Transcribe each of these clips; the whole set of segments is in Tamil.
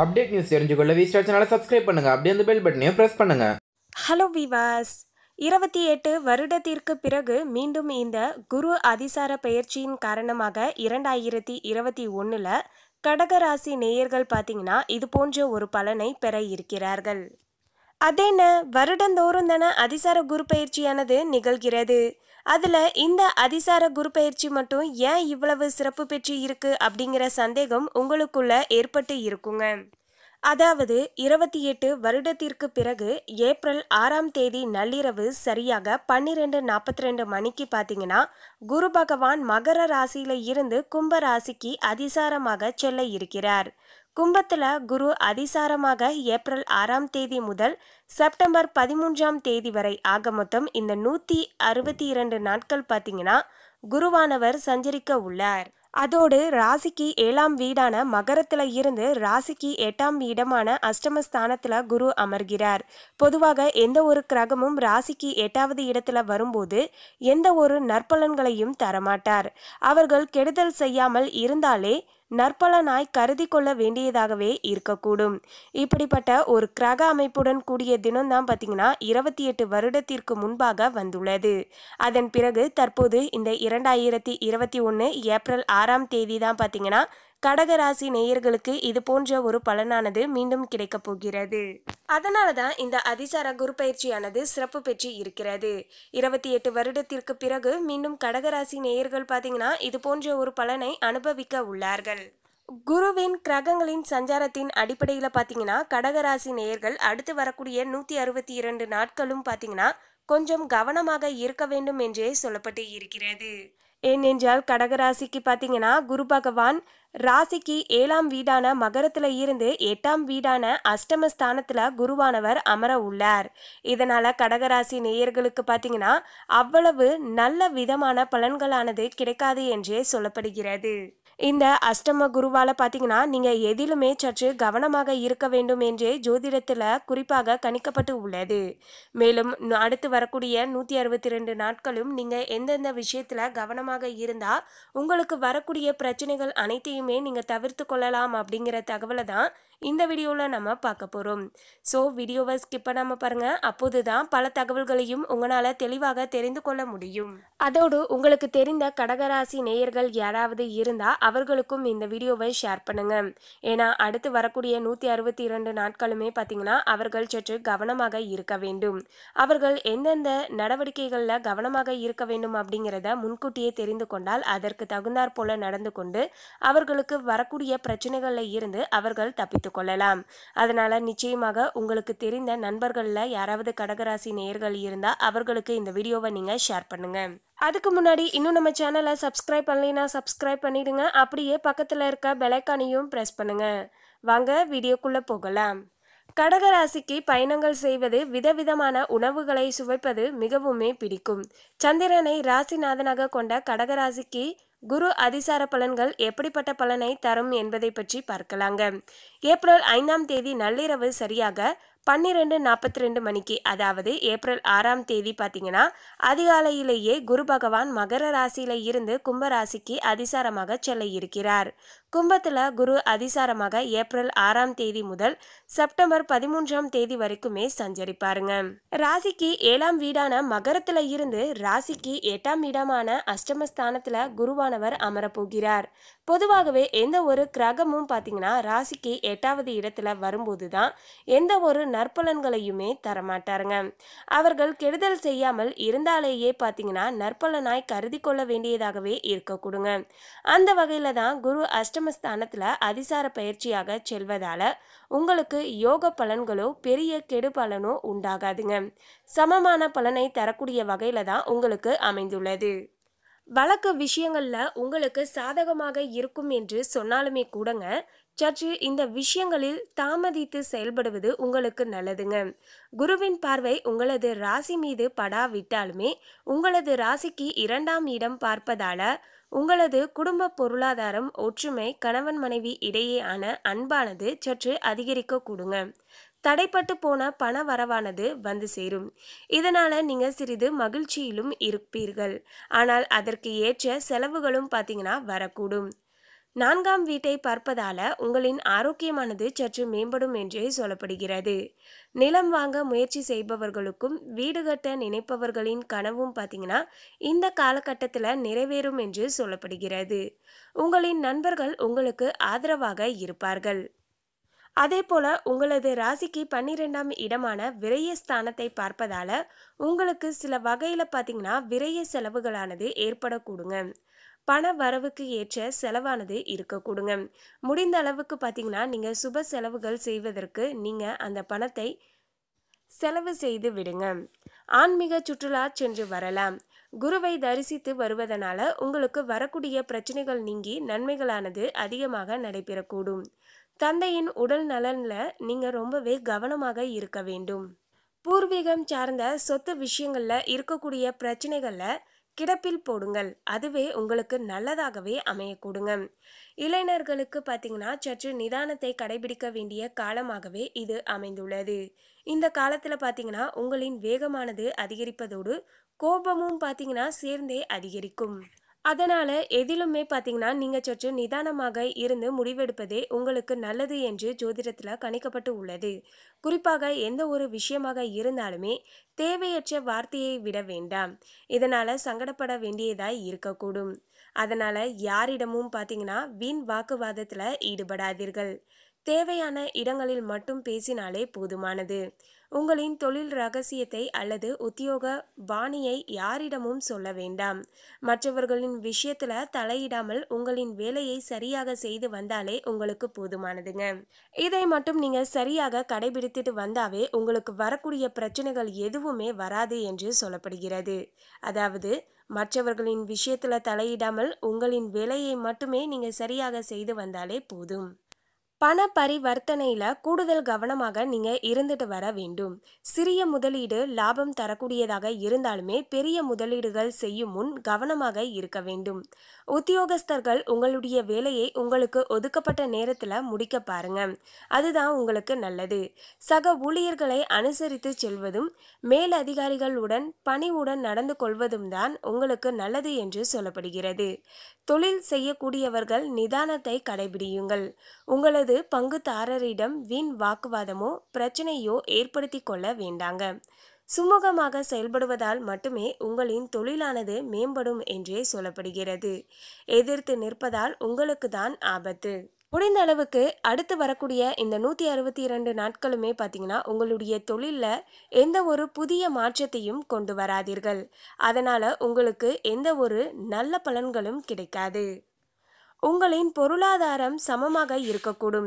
அப்டேட் நியூஸ் தெரிஞ்சுக்கொள்ள வி ஸ்டார் சேனலை சப்ஸ்கிரைப் பண்ணுங்க அப்படியே அந்த பெல் பட்டனையும் பிரஸ் பண்ணுங்க ஹலோ விவாஸ் இருபத்தி எட்டு வருடத்திற்கு பிறகு மீண்டும் இந்த குரு அதிசார பயிற்சியின் காரணமாக இரண்டாயிரத்தி இருபத்தி ஒன்றில் கடகராசி நேயர்கள் பார்த்தீங்கன்னா இது போன்ற ஒரு பலனை பெற இருக்கிறார்கள் அதேன்ன வருடந்தோறும் தானே அதிசார குரு பயிற்சியானது நிகழ்கிறது அதில் இந்த அதிசார குரு பயிற்சி மட்டும் ஏன் இவ்வளவு சிறப்பு பெற்று இருக்கு அப்படிங்கிற சந்தேகம் உங்களுக்குள்ள ஏற்பட்டு இருக்குங்க அதாவது இருபத்தி எட்டு வருடத்திற்கு பிறகு ஏப்ரல் ஆறாம் தேதி நள்ளிரவு சரியாக பன்னிரெண்டு நாற்பத்தி ரெண்டு மணிக்கு பார்த்தீங்கன்னா குரு பகவான் மகர ராசியில இருந்து கும்ப ராசிக்கு அதிசாரமாக செல்ல இருக்கிறார் கும்பத்தில் குரு அதிசாரமாக ஏப்ரல் ஆறாம் தேதி முதல் செப்டம்பர் பதிமூன்றாம் தேதி வரை ஆக மொத்தம் இந்த நூற்றி அறுபத்தி இரண்டு நாட்கள் பார்த்தீங்கன்னா குருவானவர் சஞ்சரிக்க உள்ளார் அதோடு ராசிக்கு ஏழாம் வீடான மகரத்தில் இருந்து ராசிக்கு எட்டாம் வீடமான அஷ்டமஸ்தானத்தில் குரு அமர்கிறார் பொதுவாக எந்த ஒரு கிரகமும் ராசிக்கு எட்டாவது இடத்துல வரும்போது எந்த ஒரு நற்பலன்களையும் தரமாட்டார் அவர்கள் கெடுதல் செய்யாமல் இருந்தாலே நற்பலனாய் கருதி கொள்ள வேண்டியதாகவே இருக்கக்கூடும் இப்படிப்பட்ட ஒரு கிரக அமைப்புடன் கூடிய தினம்தான் பார்த்தீங்கன்னா இருபத்தி எட்டு வருடத்திற்கு முன்பாக வந்துள்ளது அதன் பிறகு தற்போது இந்த இரண்டாயிரத்தி இருபத்தி ஒன்று ஏப்ரல் ஆறாம் தேதி தான் பார்த்தீங்கன்னா கடகராசி நேயர்களுக்கு இது போன்ற ஒரு பலனானது மீண்டும் கிடைக்கப் போகிறது அதனாலதான் தான் இந்த அதிசார குரு பயிற்சியானது சிறப்பு பெற்று இருக்கிறது இருபத்தி எட்டு வருடத்திற்கு பிறகு மீண்டும் கடகராசி நேயர்கள் பார்த்தீங்கன்னா இது போன்ற ஒரு பலனை அனுபவிக்க உள்ளார்கள் குருவின் கிரகங்களின் சஞ்சாரத்தின் அடிப்படையில் பார்த்தீங்கன்னா கடகராசி நேயர்கள் அடுத்து வரக்கூடிய நூற்றி அறுபத்தி இரண்டு நாட்களும் பார்த்தீங்கன்னா கொஞ்சம் கவனமாக இருக்க வேண்டும் என்றே சொல்லப்பட்டு இருக்கிறது ஏனென்றால் கடகராசிக்கு பார்த்தீங்கன்னா குரு பகவான் ராசிக்கு ஏழாம் வீடான மகரத்தில் இருந்து எட்டாம் வீடான அஷ்டம ஸ்தானத்தில் குருவானவர் அமர உள்ளார் இதனால் கடகராசி நேயர்களுக்கு பார்த்தீங்கன்னா அவ்வளவு நல்ல விதமான பலன்களானது கிடைக்காது என்றே சொல்லப்படுகிறது இந்த அஷ்டம குருவால் பார்த்தீங்கன்னா நீங்கள் எதிலுமே சற்று கவனமாக இருக்க வேண்டும் என்றே ஜோதிடத்தில் குறிப்பாக கணிக்கப்பட்டு உள்ளது மேலும் அடுத்து வரக்கூடிய நூற்றி அறுபத்தி ரெண்டு நாட்களும் நீங்கள் எந்தெந்த விஷயத்தில் கவனமாக இருந்தால் உங்களுக்கு வரக்கூடிய பிரச்சனைகள் அனைத்தையுமே நீங்கள் தவிர்த்து கொள்ளலாம் அப்படிங்கிற தகவலை தான் இந்த வீடியோவில் நம்ம பார்க்க போகிறோம் ஸோ வீடியோவை ஸ்கிப் பண்ணாமல் பாருங்கள் அப்போது தான் பல தகவல்களையும் உங்களால் தெளிவாக தெரிந்து கொள்ள முடியும் அதோடு உங்களுக்கு தெரிந்த கடகராசி நேயர்கள் யாராவது இருந்தால் அவர்களுக்கும் இந்த வீடியோவை ஷேர் பண்ணுங்கள் ஏன்னா அடுத்து வரக்கூடிய நூற்றி அறுபத்தி இரண்டு நாட்களுமே பார்த்தீங்கன்னா அவர்கள் சற்று கவனமாக இருக்க வேண்டும் அவர்கள் எந்தெந்த நடவடிக்கைகளில் கவனமாக இருக்க வேண்டும் அப்படிங்கிறத முன்கூட்டியே தெரிந்து கொண்டால் அதற்கு தகுந்தாற் போல நடந்து கொண்டு அவர்களுக்கு வரக்கூடிய பிரச்சனைகளில் இருந்து அவர்கள் தப்பித்து கொள்ளலாம் அதனால் நிச்சயமாக உங்களுக்கு தெரிந்த நண்பர்களில் யாராவது கடகராசி நேர்கள் இருந்தால் அவர்களுக்கு இந்த வீடியோவை நீங்கள் ஷேர் பண்ணுங்க அதுக்கு முன்னாடி இன்னும் நம்ம சேனலை சப்ஸ்கிரைப் பண்ணலைன்னா சப்ஸ்கிரைப் பண்ணிடுங்க அப்படியே பக்கத்தில் இருக்க பெலைக்கானையும் ப்ரெஸ் பண்ணுங்க வாங்க வீடியோக்குள்ளே போகலாம் கடகராசிக்கு பயணங்கள் செய்வது விதவிதமான உணவுகளை சுவைப்பது மிகவுமே பிடிக்கும் சந்திரனை ராசிநாதனாக கொண்ட கடகராசிக்கு குரு அதிசார பலன்கள் எப்படிப்பட்ட பலனை தரும் என்பதை பற்றி பார்க்கலாங்க ஏப்ரல் ஐந்தாம் தேதி நள்ளிரவு சரியாக பன்னிரெண்டு நாற்பத்தி ரெண்டு மணிக்கு அதாவது ஏப்ரல் ஆறாம் தேதி பார்த்தீங்கன்னா அதிகாலையிலேயே குரு பகவான் மகர ராசியில இருந்து கும்பராசிக்கு அதிசாரமாக செல்ல இருக்கிறார் கும்பத்தில் குரு அதிசாரமாக ஏப்ரல் ஆறாம் தேதி முதல் செப்டம்பர் பதிமூன்றாம் தேதி வரைக்குமே சஞ்சரிப்பாருங்க ராசிக்கு ஏழாம் வீடான மகரத்தில் இருந்து ராசிக்கு எட்டாம் வீடமான அஷ்டமஸ்தானத்தில் குருவானவர் அமரப்போகிறார் பொதுவாகவே எந்த ஒரு கிரகமும் பார்த்தீங்கன்னா ராசிக்கு எட்டாவது இடத்துல வரும்போது தான் எந்த ஒரு நற்பலன்களையுமே தரமாட்டாருங்க அவர்கள் கெடுதல் செய்யாமல் இருந்தாலேயே பார்த்தீங்கன்னா நற்பலனாய் கருதி கொள்ள வேண்டியதாகவே இருக்க கொடுங்க அந்த வகையில் தான் குரு அஷ்டம பஞ்சம ஸ்தானத்தில் அதிசார பயிற்சியாக செல்வதால் உங்களுக்கு யோக பலன்களோ பெரிய கெடு பலனோ உண்டாகாதுங்க சமமான பலனை தரக்கூடிய வகையில் தான் உங்களுக்கு அமைந்துள்ளது வழக்கு விஷயங்களில் உங்களுக்கு சாதகமாக இருக்கும் என்று சொன்னாலுமே கூடங்க சற்று இந்த விஷயங்களில் தாமதித்து செயல்படுவது உங்களுக்கு நல்லதுங்க குருவின் பார்வை உங்களது ராசி மீது படாவிட்டாலுமே உங்களது ராசிக்கு இரண்டாம் இடம் பார்ப்பதால உங்களது குடும்ப பொருளாதாரம் ஒற்றுமை கணவன் மனைவி இடையேயான அன்பானது சற்று அதிகரிக்க கூடுங்க தடைப்பட்டு போன பண வரவானது வந்து சேரும் இதனால நீங்க சிறிது மகிழ்ச்சியிலும் இருப்பீர்கள் ஆனால் அதற்கு ஏற்ற செலவுகளும் பார்த்தீங்கன்னா வரக்கூடும் நான்காம் வீட்டை பார்ப்பதால உங்களின் ஆரோக்கியமானது சற்று மேம்படும் என்றே சொல்லப்படுகிறது நிலம் வாங்க முயற்சி செய்பவர்களுக்கும் வீடு கட்ட நினைப்பவர்களின் கனவும் பார்த்தீங்கன்னா இந்த காலகட்டத்தில் நிறைவேறும் என்று சொல்லப்படுகிறது உங்களின் நண்பர்கள் உங்களுக்கு ஆதரவாக இருப்பார்கள் அதே போல உங்களது ராசிக்கு பன்னிரெண்டாம் இடமான விரைய ஸ்தானத்தை பார்ப்பதால உங்களுக்கு சில வகையில் பார்த்தீங்கன்னா விரைய செலவுகளானது ஏற்படக்கூடுங்க பண வரவுக்கு ஏற்ற செலவானது இருக்கக்கூடுங்க முடிந்த அளவுக்கு பார்த்தீங்கன்னா நீங்கள் சுப செலவுகள் செய்வதற்கு நீங்கள் அந்த பணத்தை செலவு செய்து விடுங்க ஆன்மீக சுற்றுலா சென்று வரலாம் குருவை தரிசித்து வருவதனால உங்களுக்கு வரக்கூடிய பிரச்சனைகள் நீங்கி நன்மைகளானது அதிகமாக நடைபெறக்கூடும் தந்தையின் உடல் நலனில் நீங்கள் ரொம்பவே கவனமாக இருக்க வேண்டும் பூர்வீகம் சார்ந்த சொத்து விஷயங்களில் இருக்கக்கூடிய பிரச்சனைகளில் கிடப்பில் போடுங்கள் அதுவே உங்களுக்கு நல்லதாகவே அமையக்கூடுங்க இளைஞர்களுக்கு பார்த்தீங்கன்னா சற்று நிதானத்தை கடைபிடிக்க வேண்டிய காலமாகவே இது அமைந்துள்ளது இந்த காலத்தில் பார்த்தீங்கன்னா உங்களின் வேகமானது அதிகரிப்பதோடு கோபமும் பார்த்தீங்கன்னா சேர்ந்தே அதிகரிக்கும் அதனால் எதிலுமே பார்த்தீங்கன்னா நீங்கள் சற்று நிதானமாக இருந்து முடிவெடுப்பதே உங்களுக்கு நல்லது என்று ஜோதிடத்தில் கணிக்கப்பட்டு உள்ளது குறிப்பாக எந்த ஒரு விஷயமாக இருந்தாலுமே தேவையற்ற வார்த்தையை விட வேண்டாம் இதனால் சங்கடப்பட வேண்டியதாய் இருக்கக்கூடும் அதனால் யாரிடமும் பார்த்தீங்கன்னா வீண் வாக்குவாதத்தில் ஈடுபடாதீர்கள் தேவையான இடங்களில் மட்டும் பேசினாலே போதுமானது உங்களின் தொழில் ரகசியத்தை அல்லது உத்தியோக பாணியை யாரிடமும் சொல்ல வேண்டாம் மற்றவர்களின் விஷயத்துல தலையிடாமல் உங்களின் வேலையை சரியாக செய்து வந்தாலே உங்களுக்கு போதுமானதுங்க இதை மட்டும் நீங்க சரியாக கடைபிடித்துட்டு வந்தாவே உங்களுக்கு வரக்கூடிய பிரச்சனைகள் எதுவுமே வராது என்று சொல்லப்படுகிறது அதாவது மற்றவர்களின் விஷயத்துல தலையிடாமல் உங்களின் வேலையை மட்டுமே நீங்க சரியாக செய்து வந்தாலே போதும் பண பரிவர்த்தனையில் கூடுதல் கவனமாக நீங்கள் இருந்துட்டு வர வேண்டும் சிறிய முதலீடு லாபம் தரக்கூடியதாக இருந்தாலுமே பெரிய முதலீடுகள் செய்யும் முன் கவனமாக இருக்க வேண்டும் உத்தியோகஸ்தர்கள் உங்களுடைய வேலையை உங்களுக்கு ஒதுக்கப்பட்ட நேரத்தில் முடிக்க பாருங்க அதுதான் உங்களுக்கு நல்லது சக ஊழியர்களை அனுசரித்து செல்வதும் மேலதிகாரிகளுடன் பணிவுடன் நடந்து கொள்வதும் தான் உங்களுக்கு நல்லது என்று சொல்லப்படுகிறது தொழில் செய்யக்கூடியவர்கள் நிதானத்தை கடைபிடியுங்கள் உங்களது அதாவது பங்குதாரரிடம் வீண் வாக்குவாதமோ பிரச்சனையோ ஏற்படுத்தி கொள்ள வேண்டாங்க சுமூகமாக செயல்படுவதால் மட்டுமே உங்களின் தொழிலானது மேம்படும் என்றே சொல்லப்படுகிறது எதிர்த்து நிற்பதால் உங்களுக்கு தான் ஆபத்து முடிந்த அளவுக்கு அடுத்து வரக்கூடிய இந்த நூற்றி அறுபத்தி இரண்டு நாட்களுமே பார்த்தீங்கன்னா உங்களுடைய தொழிலில் எந்த ஒரு புதிய மாற்றத்தையும் கொண்டு வராதீர்கள் அதனால் உங்களுக்கு எந்த ஒரு நல்ல பலன்களும் கிடைக்காது உங்களின் பொருளாதாரம் சமமாக இருக்கக்கூடும்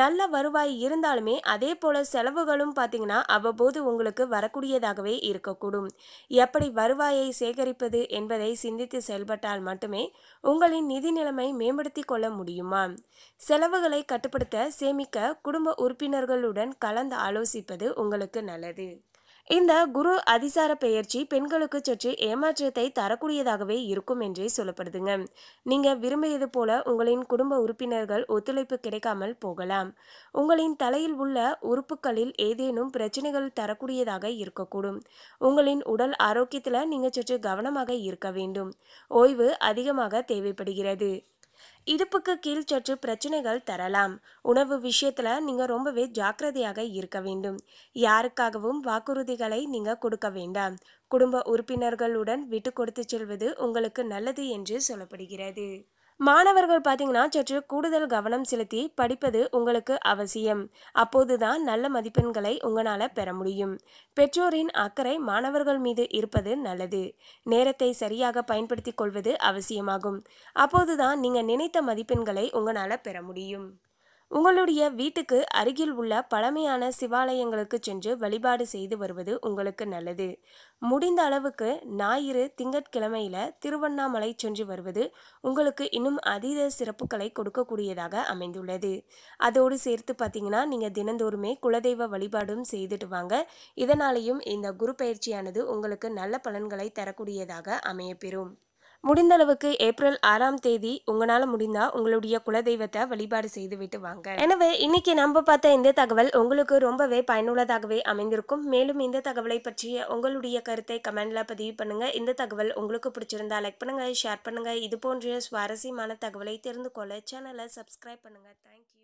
நல்ல வருவாய் இருந்தாலுமே அதே போல் செலவுகளும் பார்த்தீங்கன்னா அவ்வப்போது உங்களுக்கு வரக்கூடியதாகவே இருக்கக்கூடும் எப்படி வருவாயை சேகரிப்பது என்பதை சிந்தித்து செயல்பட்டால் மட்டுமே உங்களின் நிதி நிலைமை மேம்படுத்தி கொள்ள முடியுமா செலவுகளை கட்டுப்படுத்த சேமிக்க குடும்ப உறுப்பினர்களுடன் கலந்து ஆலோசிப்பது உங்களுக்கு நல்லது இந்த குரு அதிசார பெயர்ச்சி பெண்களுக்கு சற்று ஏமாற்றத்தை தரக்கூடியதாகவே இருக்கும் என்றே சொல்லப்படுதுங்க நீங்க விரும்பியது போல உங்களின் குடும்ப உறுப்பினர்கள் ஒத்துழைப்பு கிடைக்காமல் போகலாம் உங்களின் தலையில் உள்ள உறுப்புகளில் ஏதேனும் பிரச்சனைகள் தரக்கூடியதாக இருக்கக்கூடும் உங்களின் உடல் ஆரோக்கியத்தில் நீங்க சற்று கவனமாக இருக்க வேண்டும் ஓய்வு அதிகமாக தேவைப்படுகிறது இடுப்புக்கு கீழ் சற்று பிரச்சனைகள் தரலாம் உணவு விஷயத்தில் நீங்கள் ரொம்பவே ஜாக்கிரதையாக இருக்க வேண்டும் யாருக்காகவும் வாக்குறுதிகளை நீங்கள் கொடுக்க வேண்டாம் குடும்ப உறுப்பினர்களுடன் விட்டு கொடுத்து செல்வது உங்களுக்கு நல்லது என்று சொல்லப்படுகிறது மாணவர்கள் பார்த்தீங்கன்னா சற்று கூடுதல் கவனம் செலுத்தி படிப்பது உங்களுக்கு அவசியம் அப்போதுதான் நல்ல மதிப்பெண்களை உங்களால் பெற முடியும் பெற்றோரின் அக்கறை மாணவர்கள் மீது இருப்பது நல்லது நேரத்தை சரியாக பயன்படுத்தி கொள்வது அவசியமாகும் அப்போதுதான் நீங்கள் நினைத்த மதிப்பெண்களை உங்களால் பெற முடியும் உங்களுடைய வீட்டுக்கு அருகில் உள்ள பழமையான சிவாலயங்களுக்கு சென்று வழிபாடு செய்து வருவது உங்களுக்கு நல்லது முடிந்த அளவுக்கு ஞாயிறு திங்கட்கிழமையில திருவண்ணாமலை சென்று வருவது உங்களுக்கு இன்னும் அதீத சிறப்புகளை கொடுக்கக்கூடியதாக அமைந்துள்ளது அதோடு சேர்த்து பார்த்தீங்கன்னா நீங்கள் தினந்தோறுமே குலதெய்வ வழிபாடும் செய்துட்டு வாங்க இதனாலேயும் இந்த குரு பயிற்சியானது உங்களுக்கு நல்ல பலன்களை தரக்கூடியதாக அமையப்பெறும் முடிந்தளவுக்கு ஏப்ரல் ஆறாம் தேதி உங்களால் முடிந்தால் உங்களுடைய குலதெய்வத்தை வழிபாடு செய்து விட்டு வாங்க எனவே இன்னைக்கு நம்ம பார்த்த இந்த தகவல் உங்களுக்கு ரொம்பவே பயனுள்ளதாகவே அமைந்திருக்கும் மேலும் இந்த தகவலை பற்றிய உங்களுடைய கருத்தை கமெண்ட்ல பதிவு பண்ணுங்க இந்த தகவல் உங்களுக்கு பிடிச்சிருந்தா லைக் பண்ணுங்க ஷேர் பண்ணுங்க இது போன்ற சுவாரஸ்யமான தகவலை தெரிந்து கொள்ள சேனலை சப்ஸ்கிரைப் பண்ணுங்க தேங்க்யூ